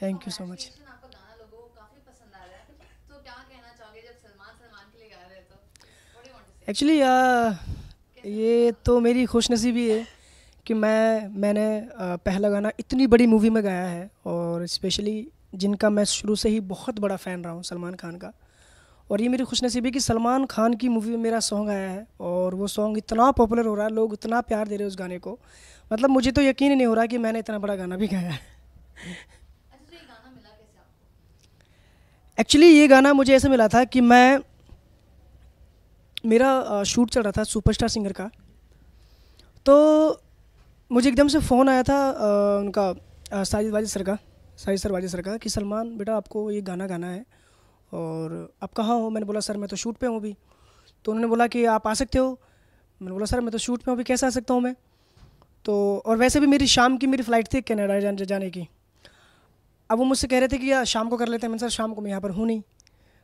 thank you so much actually ये तो मेरी खुशनसीबी है कि मैं मैंने पहला गाना इतनी बड़ी मूवी में गाया है और स्पेशली जिनका मैं शुरू से ही बहुत बड़ा फ़ैन रहा हूँ सलमान खान का और ये मेरी खुशनसीबी कि सलमान खान की मूवी में मेरा सॉन्ग आया है और वो सॉन्ग इतना पॉपुलर हो रहा है लोग इतना प्यार दे रहे हैं उस गाने को मतलब मुझे तो यकीन ही नहीं हो रहा कि मैंने इतना बड़ा गाना भी गाया है एक्चुअली ये गाना मुझे ऐसे मिला था कि मैं मेरा शूट चल रहा था सुपरस्टार सिंगर का तो मुझे एकदम से फ़ोन आया था उनका साजिद वाजिद सर का साजिद सर वाजिद सर का कि सलमान बेटा आपको ये गाना गाना है और आप कहाँ हो मैंने बोला सर मैं तो शूट पे हूँ अभी तो उन्होंने बोला कि आप आ सकते हो मैंने बोला सर मैं तो शूट पे हूँ अभी कैसे आ सकता हूँ मैं तो और वैसे भी मेरी शाम की मेरी फ़्लाइट थी कनाडा जाने जाने की अब वो मुझसे कह रहे थे कि यार शाम को कर लेते हैं मैंने सर शाम को मैं यहाँ पर हूँ नहीं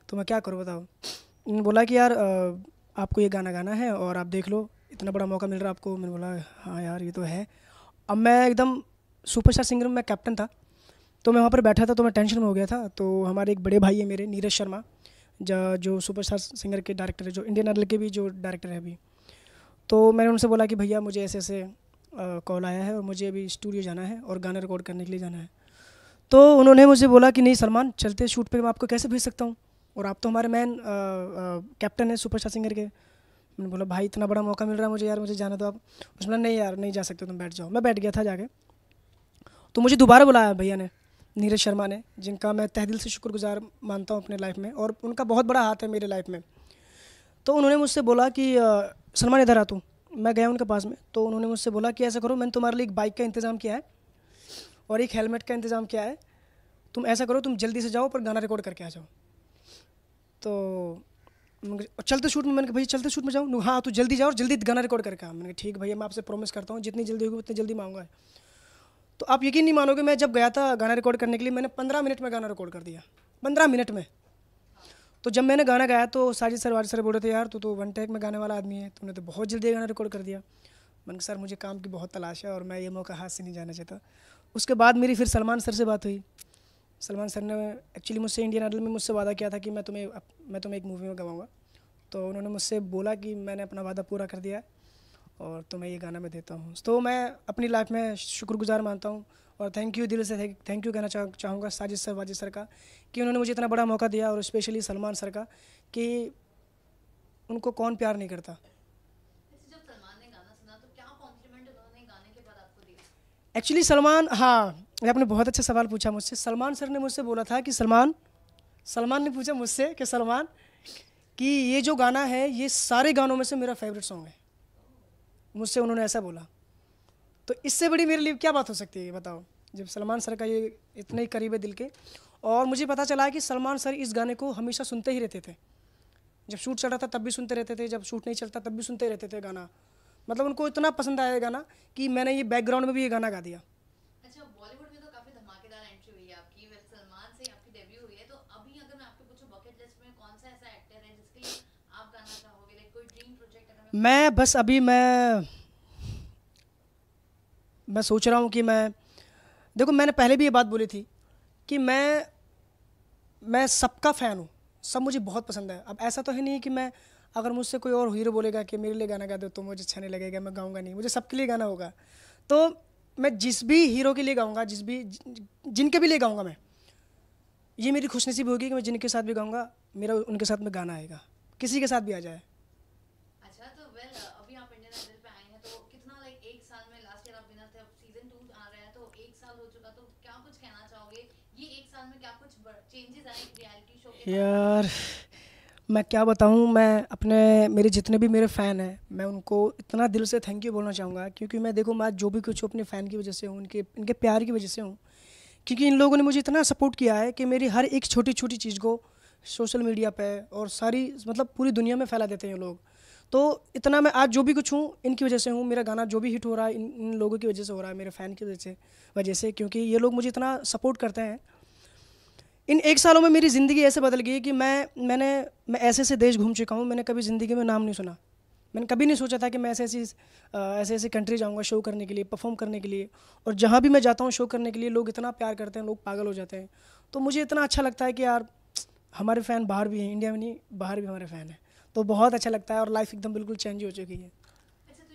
तो मैं क्या करूँ बताओ उन्होंने बोला कि यार आपको ये गाना गाना है और आप देख लो इतना बड़ा मौका मिल रहा है आपको मैंने बोला हाँ यार ये तो है अब मैं एकदम सुपरस्टार सिंगर में मैं कैप्टन था तो मैं वहाँ पर बैठा था तो मैं टेंशन में हो गया था तो हमारे एक बड़े भाई है मेरे नीरज शर्मा जो सुपरस्टार सिंगर के डायरेक्टर है जो इंडियन आइडल के भी जो डायरेक्टर है अभी तो मैंने उनसे बोला कि भैया मुझे ऐसे ऐसे कॉल आया है और मुझे अभी स्टूडियो जाना है और गाना रिकॉर्ड करने के लिए जाना है तो उन्होंने मुझे बोला कि नहीं सलमान चलते शूट पर मैं आपको कैसे भेज सकता हूँ और आप तो हमारे मैन कैप्टन है सुपरस्टार सिंगर के मैंने बोला भाई इतना बड़ा मौका मिल रहा है मुझे यार मुझे जाना तो आप उसने नहीं यार नहीं जा सकते तुम बैठ जाओ मैं बैठ गया था जाके तो मुझे दोबारा बुलाया भैया ने नीरज शर्मा ने जिनका मैं तहदिल से शुक्रगुजार मानता हूँ अपने लाइफ में और उनका बहुत बड़ा हाथ है मेरे लाइफ में तो उन्होंने मुझसे बोला कि सलमान इधर आ तू मैं गया उनके पास में तो उन्होंने मुझसे बोला कि ऐसा करो मैंने तुम्हारे लिए एक बाइक का इंतज़ाम किया है और एक हेलमेट का इंतज़ाम किया है तुम ऐसा करो तुम जल्दी से जाओ पर गाना रिकॉर्ड करके आ जाओ तो चलते शूट में मैंने कहा भैया चलते शूट में जाऊँ हाँ तो जल्दी जाओ और जल्दी गाना रिकॉर्ड करके आ मैंने ठीक भैया मैं आपसे प्रॉमिस करता हूँ जितनी जल्दी होगी उतनी जल्दी मांगा तो आप यकीन नहीं मानोगे मैं जब गया था गाना रिकॉर्ड करने के लिए मैंने पंद्रह मिनट में गाना रिकॉर्ड कर दिया पंद्रह मिनट में तो जब मैंने गाना गाया तो साजिद सर वाजिद सर बोल रहे थे यार तू तो वन टेक में गाने वाला आदमी है तूने तो बहुत जल्दी गाना रिकॉर्ड कर दिया मन सर मुझे काम की बहुत तलाश है और मैं ये मौका हाथ से नहीं जाना चाहता उसके बाद मेरी फिर सलमान सर से बात हुई सलमान सर ने एक्चुअली मुझसे इंडियन आइडल में मुझसे वादा किया था कि मैं तुम्हें मैं तुम्हें एक मूवी में गवाऊँगा तो उन्होंने मुझसे बोला कि मैंने अपना वादा पूरा कर दिया और तो मैं ये गाना मैं देता हूँ तो मैं अपनी लाइफ में शुक्रगुजार मानता हूँ और थैंक यू दिल से थैंक यू कहना चाह चाहूँगा साजिद सर वाजिद सर का कि उन्होंने मुझे इतना बड़ा मौका दिया और स्पेशली सलमान सर का कि उनको कौन प्यार नहीं करता एक्चुअली सलमान हाँ आपने बहुत अच्छा सवाल पूछा मुझसे सलमान सर ने मुझसे बोला था कि सलमान सलमान ने पूछा मुझसे कि सलमान कि ये जो गाना है ये सारे गानों में से मेरा फेवरेट सॉन्ग है मुझसे उन्होंने ऐसा बोला तो इससे बड़ी मेरे लिए क्या बात हो सकती है बताओ जब सलमान सर का ये इतना ही करीब है दिल के और मुझे पता चला है कि सलमान सर इस गाने को हमेशा सुनते ही रहते थे जब शूट चल रहा था तब भी सुनते रहते थे जब शूट नहीं चलता तब भी सुनते रहते थे गाना मतलब उनको इतना पसंद आया गाना कि मैंने ये बैकग्राउंड में भी ये गाना गा दिया अच्छा मैं बस अभी मैं मैं सोच रहा हूँ कि मैं देखो मैंने पहले भी ये बात बोली थी कि मैं मैं सबका फ़ैन हूँ सब मुझे बहुत पसंद है अब ऐसा तो है नहीं कि मैं अगर मुझसे कोई और हीरो बोलेगा कि मेरे लिए गाना गा दो तो मुझे अच्छा नहीं लगेगा मैं गाऊँगा नहीं मुझे सबके लिए गाना होगा तो मैं जिस भी हीरो के लिए गाऊँगा जिस भी जिनके भी लिए गाऊँगा मैं ये मेरी खुशनसीब होगी कि मैं जिनके साथ भी गाऊँगा मेरा उनके साथ में गाना आएगा किसी के साथ भी आ जाए चुका तो क्या कुछ कहना चाहोगे ये एक साल में क्या कुछ चेंजेस आए रियलिटी शो के यार मैं क्या बताऊँ मैं अपने मेरे जितने भी मेरे फ़ैन हैं मैं उनको इतना दिल से थैंक यू बोलना चाहूँगा क्योंकि मैं देखो मैं जो भी कुछ हूँ अपने फ़ैन की वजह से हूँ उनके इनके प्यार की वजह से हूँ क्योंकि इन लोगों ने मुझे इतना सपोर्ट किया है कि मेरी हर एक छोटी छोटी चीज़ को सोशल मीडिया पर और सारी मतलब पूरी दुनिया में फैला देते हैं ये लोग तो इतना मैं आज जो भी कुछ हूँ इनकी वजह से हूँ मेरा गाना जो भी हिट हो रहा है इन, इन लोगों की वजह से हो रहा है मेरे फ़ैन की वजह से वजह से क्योंकि ये लोग मुझे इतना सपोर्ट करते हैं इन एक सालों में मेरी ज़िंदगी ऐसे बदल गई है कि मैं मैंने मैं ऐसे ऐसे देश घूम चुका हूँ मैंने कभी ज़िंदगी में नाम नहीं सुना मैंने कभी नहीं सोचा था कि मैं ऐसे ऐसी ऐसे ऐसे कंट्री जाऊँगा शो करने के लिए परफॉर्म करने के लिए और जहाँ भी मैं जाता हूँ शो करने के लिए लोग इतना प्यार करते हैं लोग पागल हो जाते हैं तो मुझे इतना अच्छा लगता है कि यार हमारे फ़ैन बाहर भी हैं इंडिया में नहीं बाहर भी हमारे फ़ैन हैं तो बहुत अच्छा लगता है और लाइफ एकदम बिल्कुल चेंज हो चुकी अच्छा,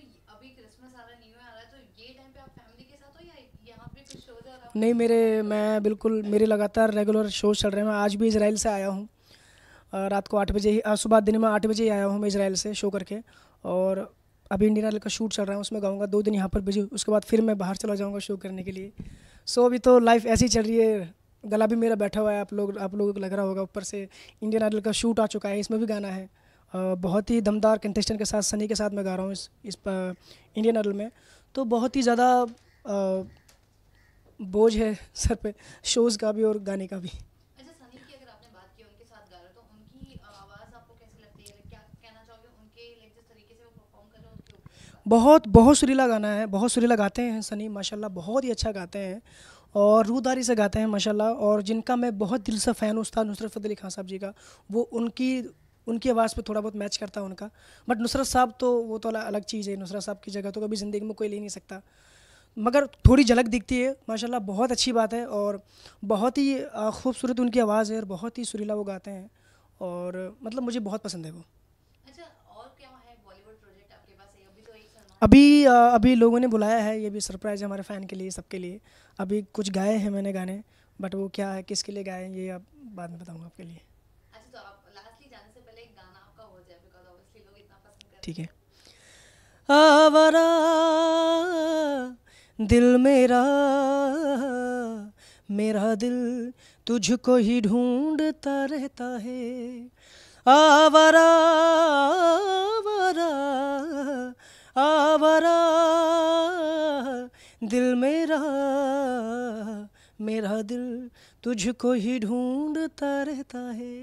तो तो है नहीं मेरे मैं बिल्कुल मेरे लगातार रेगुलर शो चल रहे हैं मैं आज भी इसराइल से आया हूँ रात को आठ बजे ही सुबह दिन में आठ बजे ही आया हूँ मैं इसराइल से शो करके और अभी इंडियन आइडल का शूट चल रहा है उसमें गाऊंगा दो दिन यहाँ पर बिजी उसके बाद फिर मैं बाहर चला जाऊँगा शो करने के लिए सो अभी तो लाइफ ऐसी चल रही है गला भी मेरा बैठा हुआ है आप लोग आप लोगों को लग रहा होगा ऊपर से इंडियन आइडल का शूट आ चुका है इसमें भी गाना है बहुत ही दमदार कंटेस्टेंट के साथ सनी के साथ मैं गा रहा हूँ इस इस इंडियन आइडल में तो बहुत ही ज़्यादा बोझ है सर पे शोज़ का भी और गाने का भी अच्छा, तो बहुत बहुत सुरीला गाना है बहुत सुरीला गाते हैं सनी माशाल्लाह बहुत ही अच्छा गाते हैं और रूदारी से गाते हैं माशाल्लाह और जिनका मैं बहुत दिल से फ़ैन उस्ताद नुसरत फ़तेह अली खान साहब जी का वो उनकी उनकी आवाज़ पे थोड़ा बहुत मैच करता है उनका बट नुसरत साहब तो वो तो अलग चीज़ है नुसरत साहब की जगह तो कभी ज़िंदगी में कोई ले नहीं सकता मगर थोड़ी झलक दिखती है माशाल्लाह बहुत अच्छी बात है और बहुत ही खूबसूरत उनकी आवाज़ है और बहुत ही सुरीला वो गाते हैं और मतलब मुझे बहुत पसंद है वो अच्छा, अभी तो अभी लोगों ने बुलाया है ये भी सरप्राइज़ है हमारे फ़ैन के लिए सबके लिए अभी कुछ गाए हैं मैंने गाने बट वो क्या है किसके लिए गाए हैं ये अब बाद में बताऊँगा आपके लिए ठीक है आवारा दिल मेरा मेरा दिल तुझको ही ढूंढता रहता है आवारा आवारा आवारा दिल मेरा मेरा दिल तुझको ही ढूंढता रहता है